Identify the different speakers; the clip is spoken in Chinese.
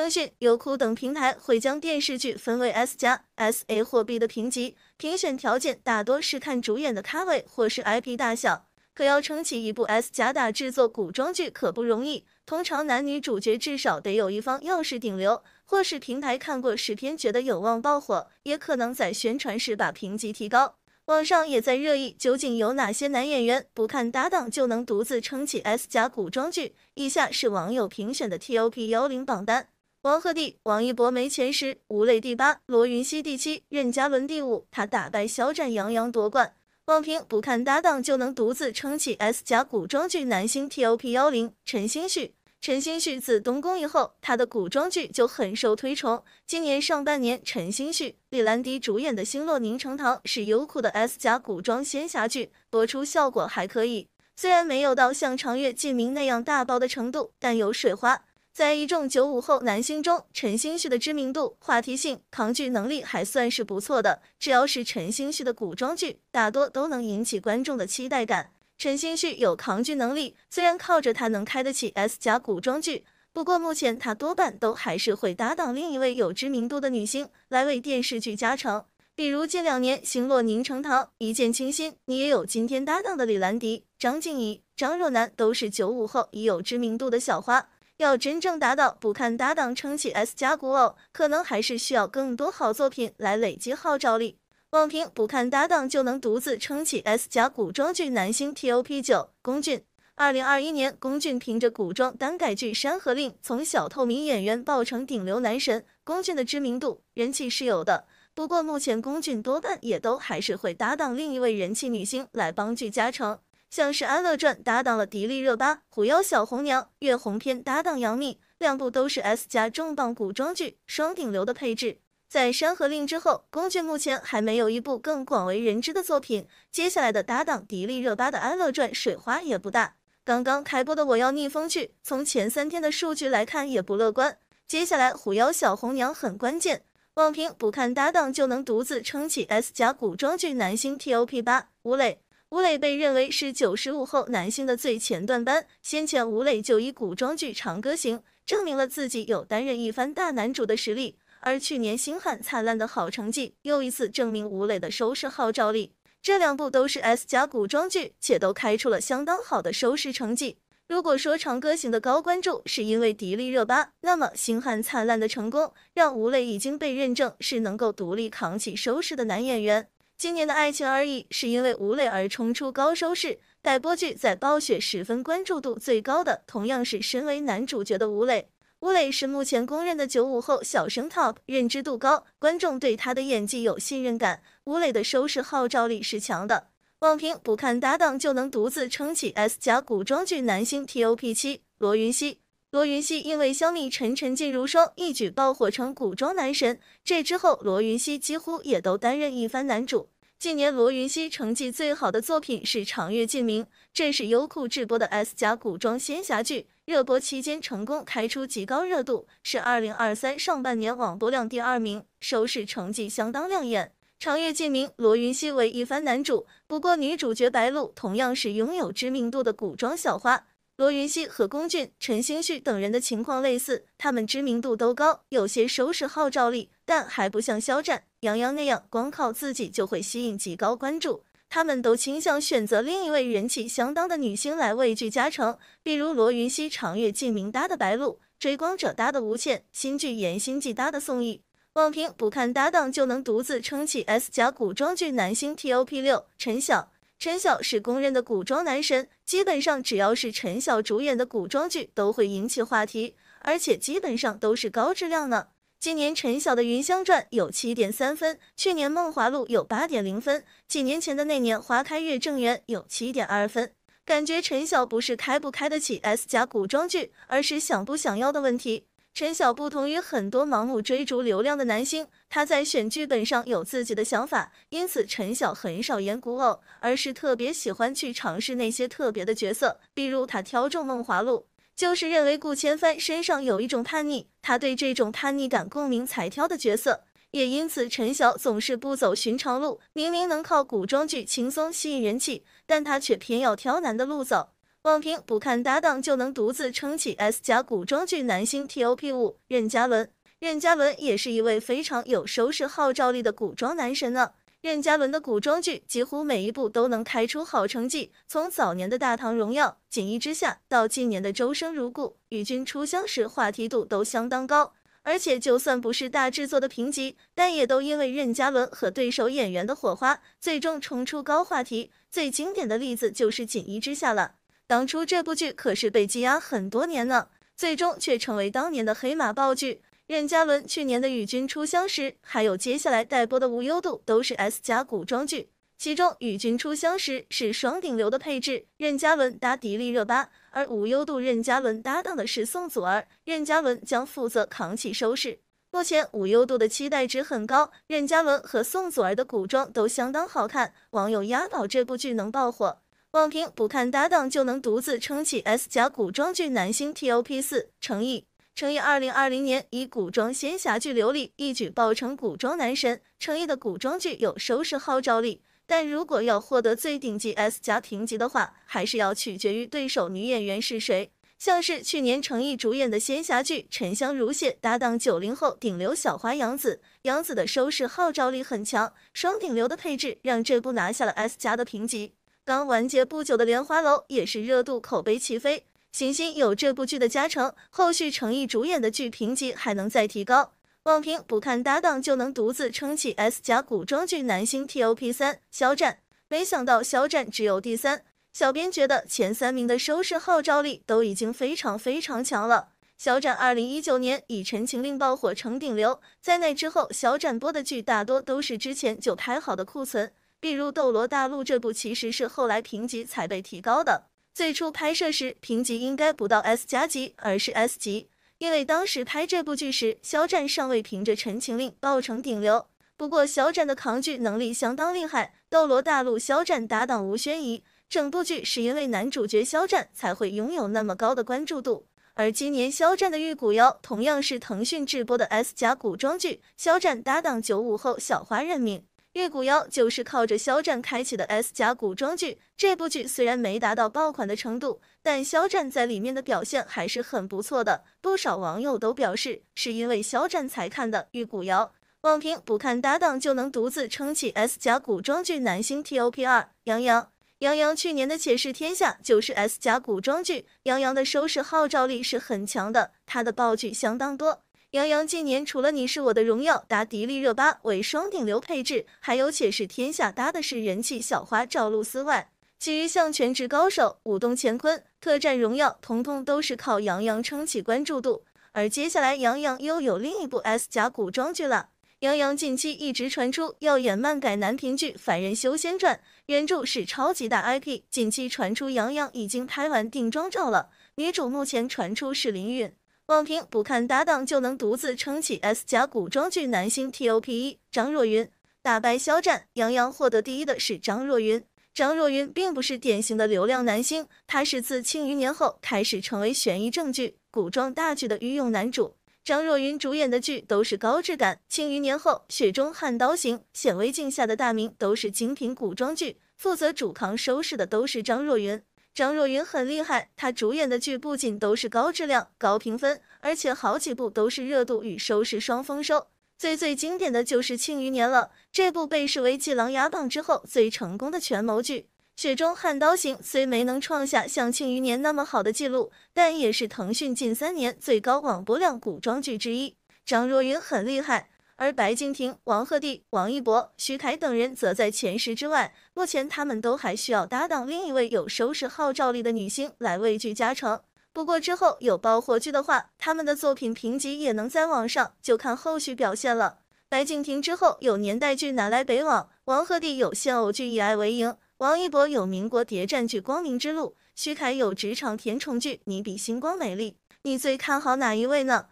Speaker 1: 腾讯、优酷等平台会将电视剧分为 S 加、S A 或 B 的评级，评选条件大多是看主演的咖位或是 IP 大小。可要撑起一部 S 加大制作古装剧可不容易，通常男女主角至少得有一方要是顶流，或是平台看过试片觉得有望爆火，也可能在宣传时把评级提高。网上也在热议，究竟有哪些男演员不看搭档就能独自撑起 S 加古装剧？以下是网友评选的 T O P 幺零榜单。王鹤棣、王一博没前十，吴磊第八，罗云熙第七，任嘉伦第五。他打败肖战、杨洋夺冠。网评不看搭档就能独自撑起 S 加古装剧男星 TLP 幺零陈星旭。陈星旭自东宫以后，他的古装剧就很受推崇。今年上半年，陈星旭、李兰迪主演的《星落凝成糖》是优酷的 S 加古装仙侠剧，播出效果还可以。虽然没有到像长月烬明那样大爆的程度，但有水花。在一众九五后男星中，陈星旭的知名度、话题性、抗剧能力还算是不错的。只要是陈星旭的古装剧，大多都能引起观众的期待感。陈星旭有抗拒能力，虽然靠着他能开得起 S 加古装剧，不过目前他多半都还是会搭档另一位有知名度的女星来为电视剧加成。比如近两年《星落凝成糖》《一见倾心》，你也有今天搭档的李兰迪、张婧仪、张若楠，都是九五后已有知名度的小花。要真正达到不看搭档撑起 S 加古偶，可能还是需要更多好作品来累积号召力。网评不看搭档就能独自撑起 S 加古装剧男星 T O P 九，龚俊。二零二一年，龚俊凭着古装单改剧《山河令》，从小透明演员爆成顶流男神。龚俊的知名度、人气是有的，不过目前龚俊多半也都还是会搭档另一位人气女星来帮剧加成。像是《安乐传》搭档了迪丽热巴，《狐妖小红娘》月红篇搭档杨幂，两部都是 S 加重磅古装剧，双顶流的配置。在《山河令》之后，宫俊目前还没有一部更广为人知的作品。接下来的搭档迪丽热巴的《安乐传》，水花也不大。刚刚开播的《我要逆风去》，从前三天的数据来看也不乐观。接下来《狐妖小红娘》很关键，网评不看搭档就能独自撑起 S 加古装剧男星 T O P 八，吴磊。吴磊被认为是九十五后男星的最前段班。先前吴磊就以古装剧《长歌行》证明了自己有担任一番大男主的实力，而去年《星汉灿烂》的好成绩又一次证明吴磊的收视号召力。这两部都是 S 加古装剧，且都开出了相当好的收视成绩。如果说《长歌行》的高关注是因为迪丽热巴，那么《星汉灿烂》的成功让吴磊已经被认证是能够独立扛起收视的男演员。今年的爱情而已，是因为吴磊而冲出高收视。待播剧在暴雪十分关注度最高的，同样是身为男主角的吴磊。吴磊是目前公认的九五后小生 TOP，认知度高，观众对他的演技有信任感。吴磊的收视号召力是强的，网评不看搭档就能独自撑起 S 加古装剧男星 TOP 七，罗云熙。罗云熙因为《香蜜沉沉烬如霜》一举爆火成古装男神。这之后，罗云熙几乎也都担任一番男主。近年，罗云熙成绩最好的作品是《长月烬明》，这是优酷制播的 S 加古装仙侠剧。热播期间成功开出极高热度，是二零二三上半年网播量第二名，收视成绩相当亮眼。《长月烬明》，罗云熙为一番男主，不过女主角白鹿同样是拥有知名度的古装小花。罗云熙和龚俊、陈星旭等人的情况类似，他们知名度都高，有些收视号召力，但还不像肖战、杨洋那样光靠自己就会吸引极高关注。他们都倾向选择另一位人气相当的女星来为剧加成，比如罗云熙、长月烬明搭的白鹿，追光者搭的吴倩，新剧颜心计》搭的宋轶。网评不看搭档就能独自撑起 S 甲古装剧男星 TOP 六，陈晓。陈晓是公认的古装男神，基本上只要是陈晓主演的古装剧都会引起话题，而且基本上都是高质量呢。今年陈晓的《云香传》有七点三分，去年《梦华录》有八点零分，几年前的那年《花开月正圆》有七点二分。感觉陈晓不是开不开得起 S 加古装剧，而是想不想要的问题。陈晓不同于很多盲目追逐流量的男星，他在选剧本上有自己的想法，因此陈晓很少演古偶，而是特别喜欢去尝试那些特别的角色，比如他挑中梦华录，就是认为顾千帆身上有一种叛逆，他对这种叛逆感共鸣才挑的角色，也因此陈晓总是不走寻常路，明明能靠古装剧轻松吸引人气，但他却偏要挑难的路走。网评不看搭档就能独自撑起 S 加古装剧男星 T O P 五，任嘉伦。任嘉伦也是一位非常有收视号召力的古装男神呢。任嘉伦的古装剧几乎每一部都能开出好成绩，从早年的大唐荣耀、锦衣之下，到近年的周生如故、与君初相识，话题度都相当高。而且就算不是大制作的评级，但也都因为任嘉伦和对手演员的火花，最终冲出高话题。最经典的例子就是锦衣之下了。当初这部剧可是被积压很多年呢，最终却成为当年的黑马爆剧。任嘉伦去年的《与君初相识》，还有接下来待播的《无忧渡》，都是 S 加古装剧。其中《与君初相识》是双顶流的配置，任嘉伦搭迪丽热巴；而《无忧渡》，任嘉伦搭档的是宋祖儿。任嘉伦将负责扛起收视。目前《无忧渡》的期待值很高，任嘉伦和宋祖儿的古装都相当好看，网友押宝这部剧能爆火。网评不看搭档就能独自撑起 S 加古装剧男星 T o P 四，成毅。成毅2020年以古装仙侠剧《琉璃》一举爆成古装男神。成毅的古装剧有收视号召力，但如果要获得最顶级 S 加评级的话，还是要取决于对手女演员是谁。像是去年成毅主演的仙侠剧《沉香如屑》，搭档九零后顶流小花杨紫。杨紫的收视号召力很强，双顶流的配置让这部拿下了 S 加的评级。刚完结不久的《莲花楼》也是热度口碑齐飞，行星有这部剧的加成，后续诚毅主演的剧评级还能再提高。网评不看搭档就能独自撑起 S 加古装剧男星 TOP 三，肖战。没想到肖战只有第三。小编觉得前三名的收视号召力都已经非常非常强了。肖战2019年以《陈情令》爆火成顶流，在那之后，肖战播的剧大多都是之前就拍好的库存。比如《斗罗大陆》这部其实是后来评级才被提高的，最初拍摄时评级应该不到 S 加级，而是 S 级。因为当时拍这部剧时，肖战尚未凭着《陈情令》爆成顶流。不过肖战的扛剧能力相当厉害，《斗罗大陆》肖战搭档吴宣仪，整部剧是因为男主角肖战才会拥有那么高的关注度。而今年肖战的《玉骨妖》同样是腾讯直播的 S 加古装剧，肖战搭档九五后小花任命。《玉骨遥》就是靠着肖战开启的 S 加古装剧。这部剧虽然没达到爆款的程度，但肖战在里面的表现还是很不错的。不少网友都表示，是因为肖战才看的《玉骨遥》。网评：不看搭档就能独自撑起 S 加古装剧，男星 T O P 二。杨洋。杨洋去年的《且试天下》就是 S 加古装剧，杨洋的收视号召力是很强的，他的爆剧相当多。杨洋近年除了《你是我的荣耀》搭迪丽热巴为双顶流配置，还有《且是天下》搭的是人气小花赵露思外，其余像《全职高手》《舞动乾坤》《特战荣耀》统统都是靠杨洋撑起关注度。而接下来杨洋又有另一部 S 加古装剧了。杨洋近期一直传出要演漫改男频剧《凡人修仙传》，原著是超级大 IP。近期传出杨洋已经拍完定妆照了，女主目前传出是林允。网评不看搭档就能独自撑起 S 加古装剧男星 TOP 一，张若昀打败肖战、杨洋获得第一的是张若昀。张若昀并不是典型的流量男星，他是自《庆余年》后开始成为悬疑正剧、古装大剧的御用男主。张若昀主演的剧都是高质感，《庆余年》后，《雪中悍刀行》《显微镜下的大明》都是精品古装剧，负责主扛收视的都是张若昀。张若昀很厉害，他主演的剧不仅都是高质量、高评分，而且好几部都是热度与收视双丰收。最最经典的就是《庆余年》了，这部被视为继《琅琊榜》之后最成功的权谋剧。《雪中悍刀行》虽没能创下像《庆余年》那么好的记录，但也是腾讯近三年最高广播量古装剧之一。张若昀很厉害。而白敬亭、王鹤棣、王一博、徐凯等人则在前十之外，目前他们都还需要搭档另一位有收视号召力的女星来为剧加成。不过之后有爆火剧的话，他们的作品评级也能在网上就看后续表现了。白敬亭之后有年代剧《南来北往》，王鹤棣有现偶剧《以爱为营》，王一博有民国谍战剧《光明之路》，徐凯有职场甜宠剧《你比星光美丽》，你最看好哪一位呢？